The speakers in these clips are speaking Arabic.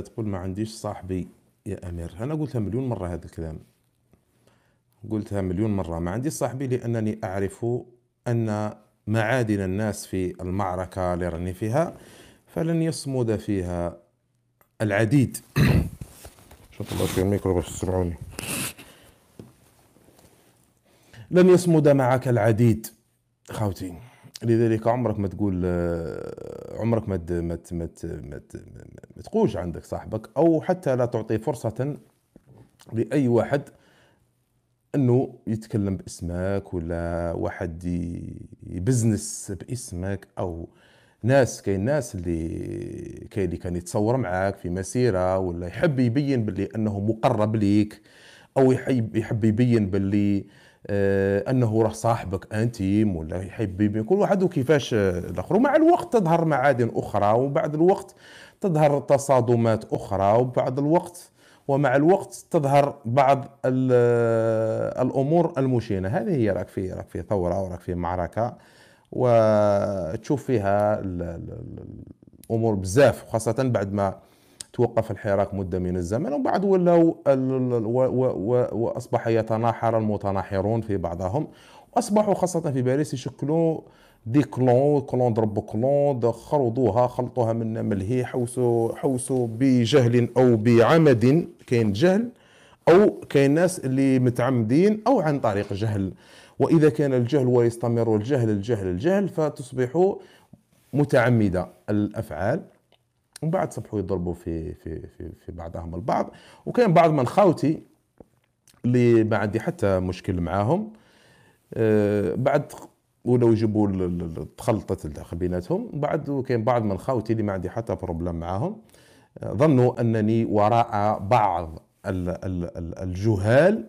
تقول ما عنديش صاحبي يا أمير أنا قلتها مليون مرة هذا الكلام قلتها مليون مرة ما عنديش صاحبي لأنني أعرف أن معادن الناس في المعركة اللي راني فيها فلن يصمد فيها العديد شوف الله في الميكرو باش تسمعوني لن يصمد معك العديد خوتي لذلك عمرك ما تقول آه، عمرك ما ما ما ما تقولش عندك صاحبك او حتى لا تعطي فرصه لاي واحد انه يتكلم باسمك ولا واحد يبزنس باسمك او ناس كاين ناس اللي كاين اللي كان يتصور معاك في مسيره ولا يحب يبين باللي انه مقرب ليك او يحب يبين باللي آه، انه راه صاحبك انتيم ولا يحب كل واحد وكيفاش آه، الاخر ومع الوقت تظهر معادن اخرى وبعد الوقت تظهر تصادمات اخرى وبعد الوقت ومع الوقت تظهر بعض آه، الامور المشينه هذه هي راك في راك في ثوره وراك في معركه وتشوف فيها الامور بزاف خاصه بعد ما توقف الحراك مدة من الزمن وبعد ولوا وأصبح يتناحر المتناحرون في بعضهم وأصبحوا خاصة في باريس يشكلوا دي كلون كلون ضرب كلون خرضوها خلطوها من ملهي حوسوا حوسوا بجهل أو بعمد كاين جهل أو كاين ناس اللي متعمدين أو عن طريق جهل وإذا كان الجهل ويستمر الجهل الجهل الجهل فتصبح متعمدة الأفعال ومن بعد صبحوا يضربوا في في في, في بعضهم البعض وكان بعض من خاوتي اللي ما عندي حتى مشكل معاهم آه بعد ولو يجيبوا تخلطت بيناتهم بعد وكان بعض من خاوتي اللي ما عندي حتى بروبليم معاهم آه، ظنوا انني وراء بعض الجهال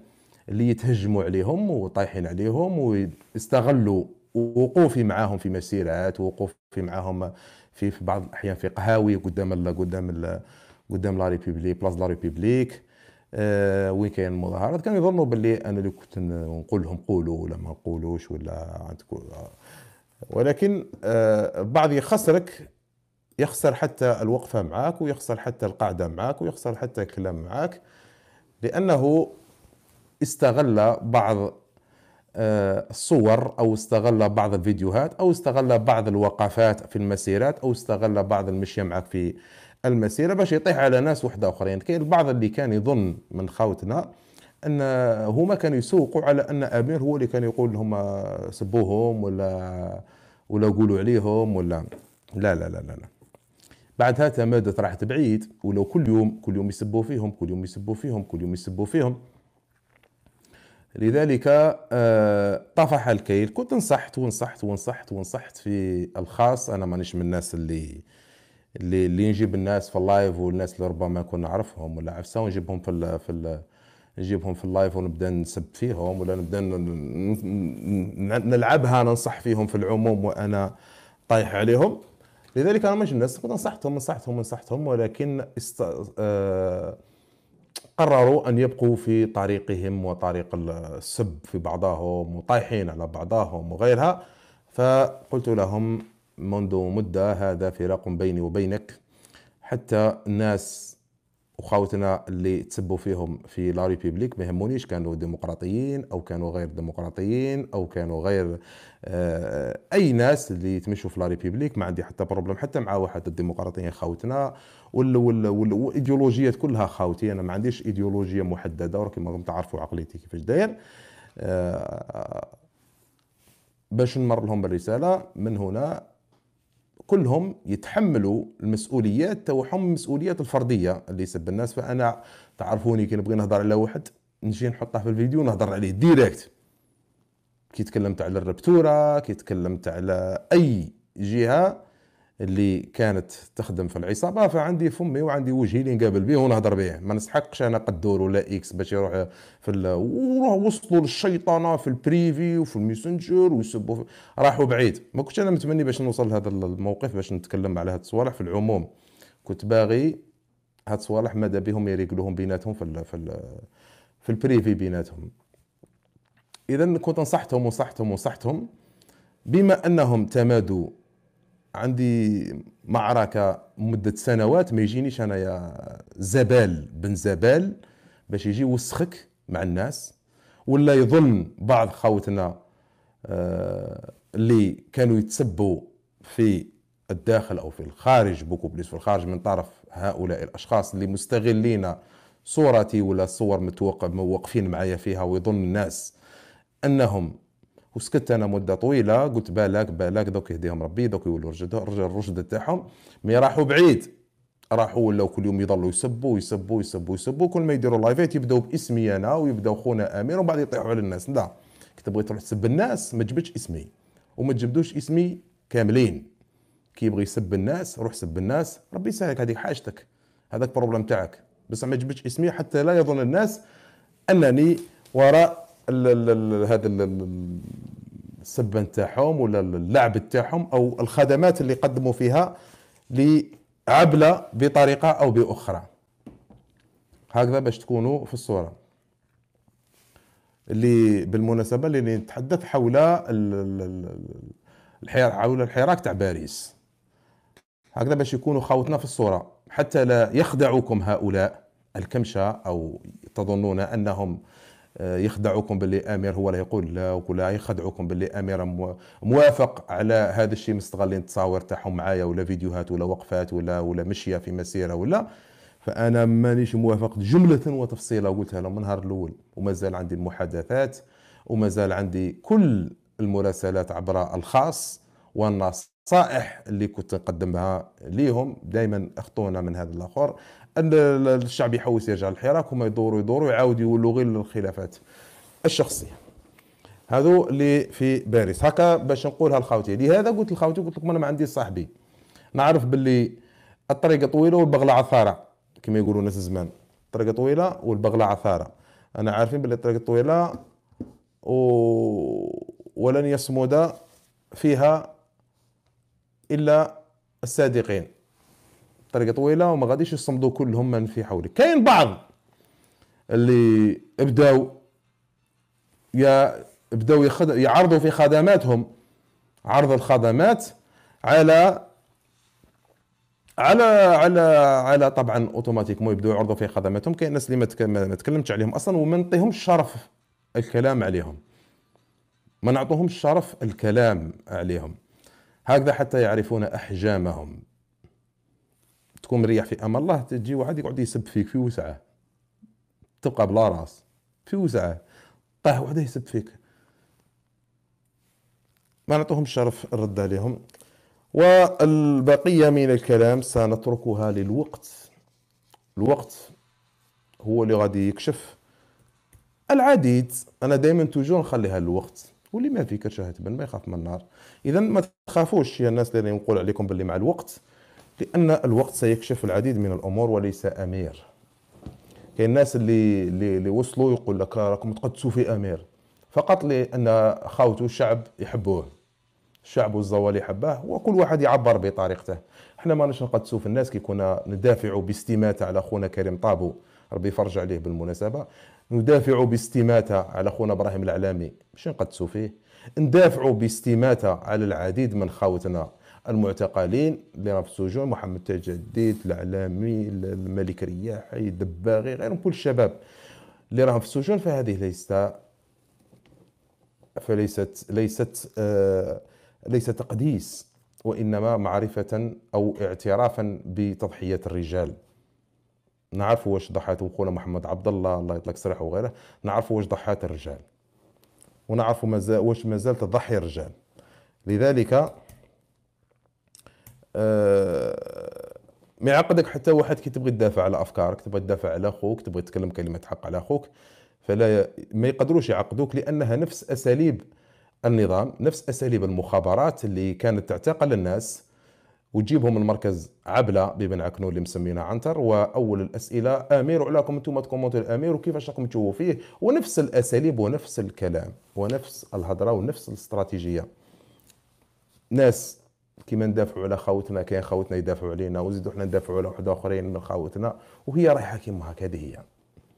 اللي يتهجموا عليهم وطايحين عليهم ويستغلوا وقوفي معاهم في مسيرات وقوفي معاهم في في بعض الاحيان في قهاوي قدام الـ قدام الـ قدام لا ريبوبليك بلاص لا ريبوبليك أه وين كاين المظاهرات كانوا يظنوا باللي انا اللي كنت نقول لهم قولوا ولا ما نقولوش ولا ولكن أه البعض يخسرك يخسر حتى الوقفه معك ويخسر حتى القعده معك ويخسر حتى الكلام معك لانه استغل بعض آه، صور او استغل بعض الفيديوهات او استغل بعض الوقفات في المسيرات او استغل بعض المشي معك في المسيره باش يطيح على ناس وحده اخرين كاين البعض اللي كان يظن من خوتنا ان هما كانوا يسوقوا على ان امير هو اللي كان يقول لهم سبوهم ولا ولا قولوا عليهم ولا لا لا لا لا, لا. بعدها تمادت راحت بعيد ولو كل يوم كل يوم يسبوا فيهم كل يوم يسبوا فيهم كل يوم يسبوا فيهم لذلك آه، طفح الكيل كنت نصحت ونصحت ونصحت ونصحت في الخاص انا مانيش من الناس اللي اللي, اللي نجيب الناس في اللايف والناس اللي ربما كنا نعرفهم ولا عفسه ونجيبهم في ال في ال نجيبهم في اللايف ونبدا نسب فيهم ولا نبدا نلعبها ننصح فيهم في العموم وانا طايح عليهم لذلك انا مش الناس كنت نصحتهم نصحتهم نصحتهم ولكن است... آه قرروا أن يبقوا في طريقهم وطريق السب في بعضهم وطايحين على بعضهم وغيرها فقلت لهم منذ مدة هذا فراق بيني وبينك حتى الناس وخاوتنا اللي تسبوا فيهم في لا ريبيبليك ما يهمونيش كانوا ديمقراطيين او كانوا غير ديمقراطيين او كانوا غير آه، اي ناس اللي تمشوا في لا ريبيبليك ما عندي حتى بروبليم حتى مع واحد الديمقراطيين خاوتنا والايديولوجيات كلها خاوتي انا ما عنديش ايديولوجيه محدده وراكم تعرفوا عقليتي كيفاش داير آه، باش نمر لهم الرساله من هنا كلهم يتحملوا المسؤوليات توحهم المسؤوليات الفردية اللي يسب الناس فأنا تعرفوني كي نبغي نهضر على واحد نجي نحطه في الفيديو نهضر عليه ديريكت كي تكلمت على الربتورة كي تكلمت على أي جهة اللي كانت تخدم في العصابه فعندي فمي وعندي وجهي اللي نقابل به ونهضر به ما نستحقش انا قدور ولا اكس باش يروح في ال... وراه وصلوا للشيطانه في البريفي وفي الميسنجر ويسبوا في... راحوا بعيد ما كنتش انا متمني باش نوصل لهذا الموقف باش نتكلم على هاد الصوالح في العموم كنت باغي هاد الصوالح ماذا بهم يريقلوهم بيناتهم في ال... في ال... في البريفي بيناتهم اذا كنت نصحتهم ونصحتهم ونصحتهم بما انهم تمادوا عندي معركه مده سنوات ما يجينيش انايا زبال بن زبال باش يجي وسخك مع الناس ولا يظن بعض خوتنا آه، اللي كانوا يتسبوا في الداخل او في الخارج بوكو بليس في الخارج من طرف هؤلاء الاشخاص اللي مستغلين صورتي ولا صور متوقف موقفين معايا فيها ويظن الناس انهم وسكت انا مده طويله قلت بالك بالك دوك يهديهم ربي دوك يولوا رجل الرشد تاعهم مي راحوا بعيد راحوا ولاو كل يوم يضلوا يسبوا يسبوا يسبوا يسبوا كل ما يديروا لايفات يبداو باسمي انا ويبداو خونا امير ومن بعد يطيحوا على الناس لا كنت بغيت تروح تسب الناس ما تجبدش اسمي وما تجبدوش اسمي كاملين كي يبغي يسب الناس روح سب الناس ربي يسهلك هذيك حاجتك هذاك بروبليم تاعك بس ما تجبدش اسمي حتى لا يظن الناس انني وراء هذا السب نتاعهم ولا اللعب نتاعهم او الخدمات اللي يقدموا فيها لعبله بطريقه او باخرى هكذا باش تكونوا في الصوره اللي بالمناسبه اللي نتحدث حول الحير حول الحراك تاع باريس هكذا باش يكونوا خاوتنا في الصوره حتى لا يخدعكم هؤلاء الكمشه او تظنون انهم آه، يخدعوكم باللي امير هو اللي يقول لا ولا يخدعوكم باللي امير موافق على هذا الشيء مستغلين التصاور تاعهم معايا ولا فيديوهات ولا وقفات ولا ولا مشيه في مسيره ولا فانا مانيش موافق جمله وتفصيلا قلتها لهم من النهار الاول ومازال عندي المحادثات ومازال عندي كل المراسلات عبر الخاص والنص النصائح اللي كنت نقدمها ليهم دائما اخطونا من هذا الاخر الشعب يحوس يرجع للحراك هما يدوروا يدوروا يعاودوا يولوا غير للخلافات الشخصيه هذو اللي في باريس هكا باش نقولها لخاوتي لهذا قلت لخاوتي قلت لكم انا ما عندي صاحبي نعرف باللي الطريقه طويله والبغله عثاره كما يقولوا الناس زمان الطريقه طويله والبغله عثاره انا عارفين باللي الطريقه طويله و... ولن يصمد فيها الا الصادقين طريقه طويله وما غاديش يصمدوا كلهم من في حولك كاين بعض اللي بداو يا بداو يعرضوا في خدماتهم عرض الخدمات على على على على طبعا اوتوماتيكمون يبداو يعرضوا في خدماتهم كاين ناس اللي ما تكلمتش عليهم اصلا وما نعطيهمش شرف الكلام عليهم ما نعطوهمش شرف الكلام عليهم هكذا حتى يعرفون أحجامهم تكون مريح في أمر الله تجي واحد يقعد يسب فيك في وسعه تبقى بلا راس في وسعه طاه وحده يسب فيك ما نعطوهم شرف الرد عليهم والبقية من الكلام سنتركها للوقت الوقت هو اللي غادي يكشف العديد انا دائما توجور نخليها للوقت واللي ما في كرشه هتبان ما يخاف من النار اذا ما تخافوش يا الناس اللي نقول عليكم باللي مع الوقت لان الوقت سيكشف العديد من الامور وليس امير كاين الناس اللي اللي وصلوا يقول لك راكم تقدسوا في امير فقط لان خاوته الشعب يحبوه الشعب والزوال حباه وكل واحد يعبر بطريقته احنا ما نقدسوا في الناس كي كنا ندافعوا باستماته على اخونا كريم طابو ربي يفرج عليه بالمناسبة ندافع باستماتة على خونا إبراهيم العلامي باش نقدسوا فيه ندافع باستماتة على العديد من خاوتنا المعتقلين اللي راه في السجون محمد تجديد العلامي الملك رياحي الدباغي غيرهم كل الشباب اللي راهم في السجون فهذه ليست فليست ليست آه ليست تقديس وانما معرفه او اعترافا بتضحيه الرجال نعرفوا واش ضحات وخونا محمد عبد الله الله يطلق سرحه وغيره نعرفوا واش ضحات الرجال ونعرفوا مازال واش مازال تضحي الرجال لذلك آه، ما يعقدك حتى واحد كي تبغي تدافع على افكارك تبغي تدافع على اخوك تبغي تتكلم كلمه حق على اخوك فلا ما يقدروش يعقدوك لانها نفس اساليب النظام نفس اساليب المخابرات اللي كانت تعتقل الناس وتجيبهم المركز عبله ببن عكنون اللي مسمينا عنتر واول الاسئله امير وعلاكم انتم تكومونتوا الامير وكيفاش راكم تشوفوا فيه ونفس الاساليب ونفس الكلام ونفس الهضره ونفس الاستراتيجيه ناس كيما ندافعوا على خاوتنا كاين خاوتنا يدافعوا علينا وزيدوا حنا ندافعوا على وحده اخرين من خاوتنا وهي رايحه كيما هكا هذه هي